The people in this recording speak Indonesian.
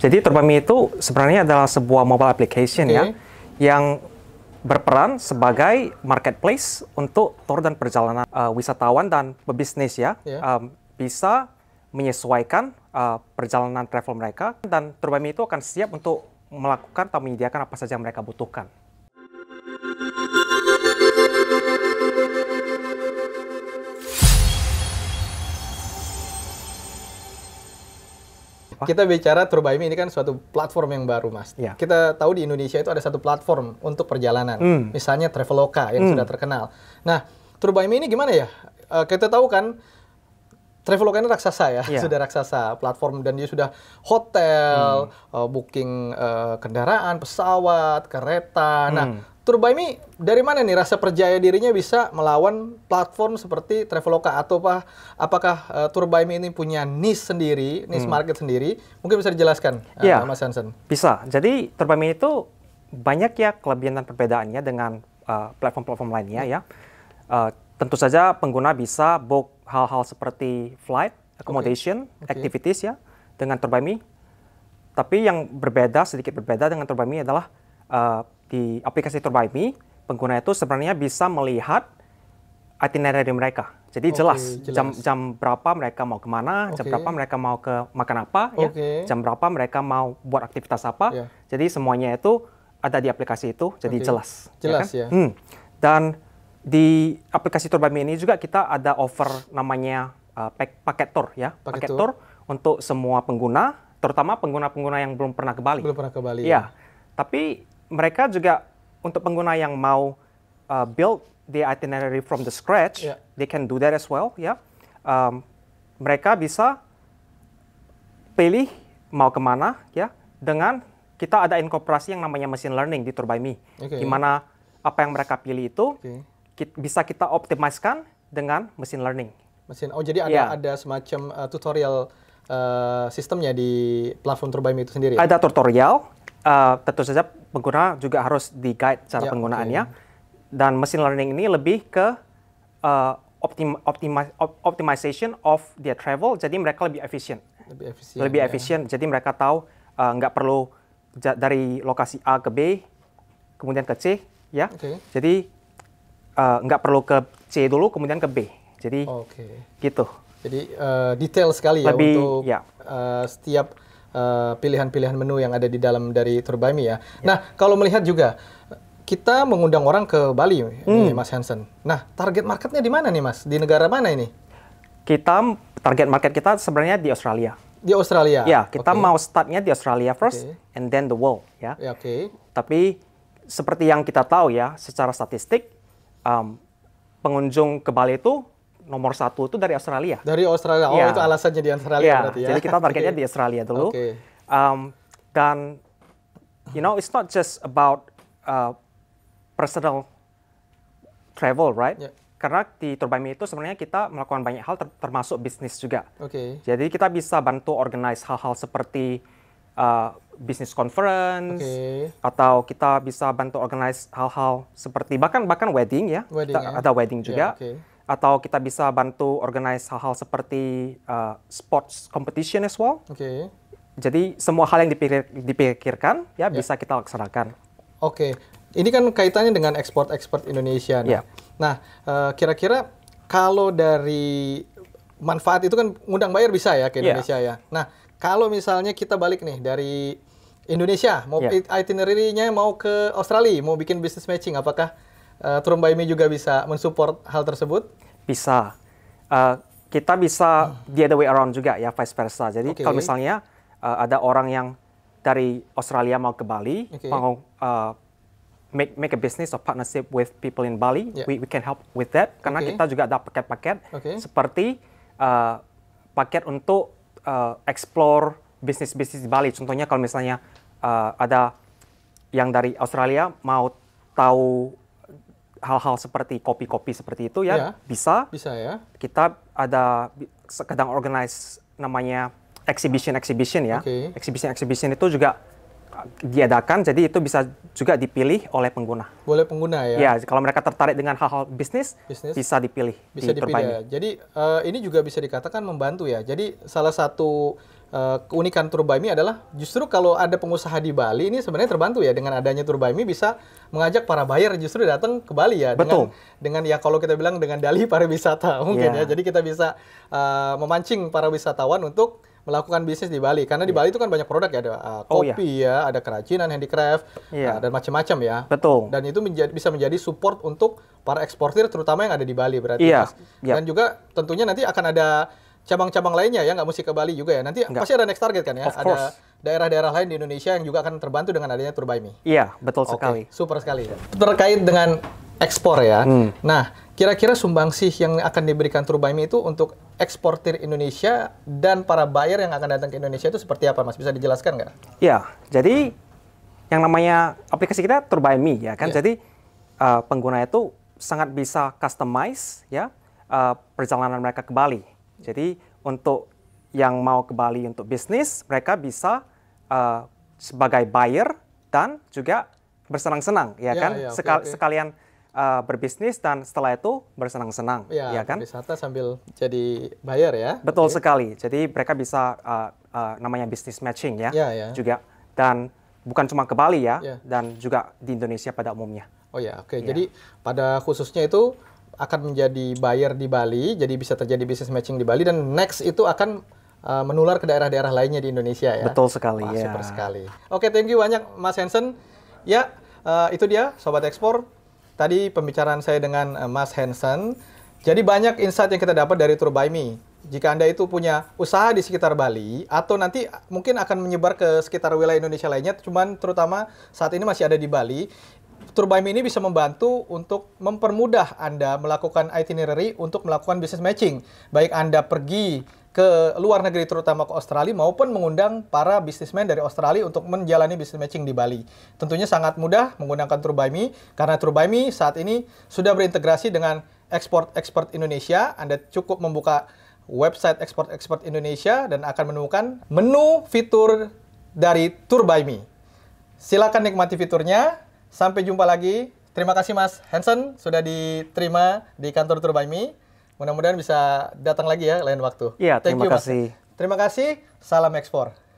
Jadi Turbami itu sebenarnya adalah sebuah mobile application okay. ya yang berperan sebagai marketplace untuk tour dan perjalanan uh, wisatawan dan pebisnis ya yeah. Ya. um, bisa menyesuaikan uh, perjalanan travel mereka dan Turbami itu akan siap untuk melakukan atau menyediakan apa saja yang mereka butuhkan. Apa? Kita bicara Turbaimi ini kan suatu platform yang baru, Mas. Ya. Kita tahu di Indonesia itu ada satu platform untuk perjalanan. Hmm. Misalnya Traveloka yang hmm. sudah terkenal. Nah, Turbaimi ini gimana ya? Uh, kita tahu kan Traveloka ini raksasa ya, yeah. sudah raksasa platform dan dia sudah hotel, hmm. uh, booking uh, kendaraan, pesawat, kereta. Hmm. Nah, Turbaimi dari mana nih rasa percaya dirinya bisa melawan platform seperti Traveloka atau apa? Apakah uh, Turbaimi ini punya niche sendiri, niche hmm. market sendiri? Mungkin bisa dijelaskan, ya, uh, Mas Hansen. Bisa. Jadi Turbaimi itu banyak ya kelebihan dan perbedaannya dengan platform-platform uh, lainnya ya. Uh, tentu saja pengguna bisa book hal-hal seperti flight, accommodation, okay. activities ya dengan Turbami. Tapi yang berbeda sedikit berbeda dengan Turbami adalah uh, di aplikasi Turbami pengguna itu sebenarnya bisa melihat itinerary mereka. Jadi okay, jelas, jelas jam jam berapa mereka mau kemana, okay. jam berapa mereka mau ke makan apa, okay. ya, jam berapa mereka mau buat aktivitas apa. Yeah. Jadi semuanya itu ada di aplikasi itu, jadi okay. jelas. Jelas ya. Kan? ya. Hmm. Dan di aplikasi Turbami ini juga kita ada offer namanya uh, pack, paket tour ya, paket, paket tour untuk semua pengguna, terutama pengguna-pengguna yang belum pernah ke Bali. Belum pernah ke Bali. Ya. Ya. Tapi mereka juga untuk pengguna yang mau uh, build the itinerary from the scratch, yeah. they can do that as well ya. Um, mereka bisa pilih mau kemana ya dengan kita ada inkorporasi yang namanya machine learning di Turbami okay. di mana apa yang mereka pilih itu okay bisa kita optimaskan dengan mesin learning. Mesin. Oh jadi ada yeah. ada semacam uh, tutorial uh, sistemnya di platform Turbaim itu sendiri? Ya? Ada tutorial. Uh, tentu saja pengguna juga harus di guide cara yeah, ya, penggunaannya. Okay. Dan mesin learning ini lebih ke uh, optim optimi optimization of their travel. Jadi mereka lebih efisien. Lebih efisien. Lebih ya. efisien. Jadi mereka tahu uh, nggak perlu dari lokasi A ke B kemudian ke C ya. Okay. Jadi uh, nggak perlu ke C dulu kemudian ke B. Jadi okay. gitu. Jadi uh, detail sekali ya Lebih, untuk ya. Uh, setiap pilihan-pilihan uh, menu yang ada di dalam dari Turbami ya. ya. Nah kalau melihat juga kita mengundang orang ke Bali hmm. nih Mas Hansen. Nah target marketnya di mana nih Mas? Di negara mana ini? Kita target market kita sebenarnya di Australia. Di Australia. Ya kita okay. mau startnya di Australia first okay. and then the world ya. ya Oke. Okay. Tapi seperti yang kita tahu ya secara statistik um, pengunjung ke Bali itu nomor satu itu dari Australia. Dari Australia. Oh, ya. itu alasan jadi Australia ya. berarti ya. Jadi kita targetnya okay. di Australia dulu. Okay. Um, dan you know, it's not just about uh, personal travel, right? Yeah. Karena di Turbine itu sebenarnya kita melakukan banyak hal ter termasuk bisnis juga. Oke. Okay. Jadi kita bisa bantu organize hal-hal seperti uh, business conference okay. atau kita bisa bantu organize hal-hal seperti bahkan bahkan wedding ya wedding, kita, ya? ada wedding ya, juga yeah, okay. atau kita bisa bantu organize hal-hal seperti uh, sports competition as well okay. jadi semua hal yang dipikir, dipikirkan ya yeah. bisa kita laksanakan oke okay. ini kan kaitannya dengan ekspor ekspor Indonesia nah, yeah. nah uh, kira-kira kalau dari manfaat itu kan undang bayar bisa ya ke ya. Indonesia yeah. ya nah kalau misalnya kita balik nih dari Indonesia, mau yeah. itinerary-nya mau ke Australia, mau bikin business matching, apakah uh, eh, Turun Baimi juga bisa mensupport hal tersebut? Bisa. Uh, kita bisa hmm. the other way around juga ya, vice versa. Jadi okay. kalau misalnya uh, ada orang yang dari Australia mau ke Bali, okay. mau uh, make make a business or partnership with people in Bali, yeah. we we can help with that karena okay. kita juga ada paket-paket okay. seperti uh, paket untuk uh, explore bisnis-bisnis di Bali. Contohnya kalau misalnya uh, ada yang dari Australia mau tahu hal-hal seperti kopi-kopi seperti itu ya, ya bisa. Bisa ya. Kita ada kadang organize namanya exhibition exhibition ya. Okay. Exhibition exhibition itu juga diadakan, jadi itu bisa juga dipilih oleh pengguna. Boleh pengguna ya? Ya, kalau mereka tertarik dengan hal-hal bisnis, bisnis, bisa dipilih. Bisa dipilih ya. Jadi uh, ini juga bisa dikatakan membantu ya. Jadi salah satu Uh, keunikan Turbaimi adalah justru kalau ada pengusaha di Bali ini sebenarnya terbantu ya dengan adanya Turbaimi bisa mengajak para buyer justru datang ke Bali ya Betul. dengan dengan ya kalau kita bilang dengan dali pariwisata mungkin yeah. ya jadi kita bisa uh, memancing para wisatawan untuk melakukan bisnis di Bali karena di iya. Bali itu kan banyak produk ya ada uh, oh, kopi oh, iya. yeah. ya ada kerajinan handicraft yeah. uh, dan macam-macam ya betul dan itu menjadi, bisa menjadi support untuk para eksportir terutama yang ada di Bali berarti iya. Yeah. dan juga tentunya nanti akan ada cabang-cabang lainnya ya nggak mesti ke Bali juga ya nanti Enggak. pasti ada next target kan ya of ada daerah-daerah lain di Indonesia yang juga akan terbantu dengan adanya Turbaimi iya betul okay. sekali super sekali terkait dengan ekspor ya hmm. nah Kira-kira sumbangsih yang akan diberikan Turbaimi itu untuk eksportir Indonesia dan para buyer yang akan datang ke Indonesia itu seperti apa, Mas? Bisa dijelaskan nggak? Ya, jadi yang namanya aplikasi kita Turbaimi, ya kan. ya. Jadi uh, eh, pengguna itu sangat bisa customize ya uh, perjalanan mereka ke Bali. Jadi untuk yang mau ke Bali untuk bisnis, mereka bisa uh, sebagai buyer dan juga bersenang-senang ya, ya kan, ya, okay, Sekal okay. sekalian uh, berbisnis dan setelah itu bersenang-senang, ya, ya kan? Wisata sambil jadi buyer ya. Betul okay. sekali. Jadi mereka bisa uh, uh, namanya bisnis matching ya, ya, ya, juga dan bukan cuma ke Bali ya, ya, dan juga di Indonesia pada umumnya. Oh ya, oke. Okay. Ya. Jadi pada khususnya itu akan menjadi buyer di Bali, jadi bisa terjadi bisnis matching di Bali dan next itu akan uh, menular ke daerah-daerah lainnya di Indonesia ya. Betul sekali Wah, ya. Super sekali. Oke, okay, thank you banyak Mas Hansen. Ya, uh, itu dia sobat ekspor tadi pembicaraan saya dengan eh, Mas Hansen. Jadi banyak insight yang kita dapat dari Tour by Me. Jika Anda itu punya usaha di sekitar Bali atau nanti eh, mungkin akan menyebar ke sekitar wilayah Indonesia lainnya, cuman terutama saat ini masih ada di Bali, Tour by Me ini bisa membantu untuk mempermudah Anda melakukan itinerary untuk melakukan business matching. Baik Anda pergi ke luar negeri terutama ke Australia maupun mengundang para bisnismen dari Australia untuk menjalani bisnis matching di Bali. Tentunya sangat mudah menggunakan Turbaimi karena Turbaimi saat ini sudah berintegrasi dengan ekspor-ekspor Indonesia. Anda cukup membuka website ekspor-ekspor Indonesia dan akan menemukan menu fitur dari Turbaimi. Silakan nikmati fiturnya. Sampai jumpa lagi. Terima kasih Mas Hansen sudah diterima di kantor Turbaimi. Mudah-mudahan bisa datang lagi ya lain waktu. Iya, terima you, kasih. Terima kasih. Salam ekspor.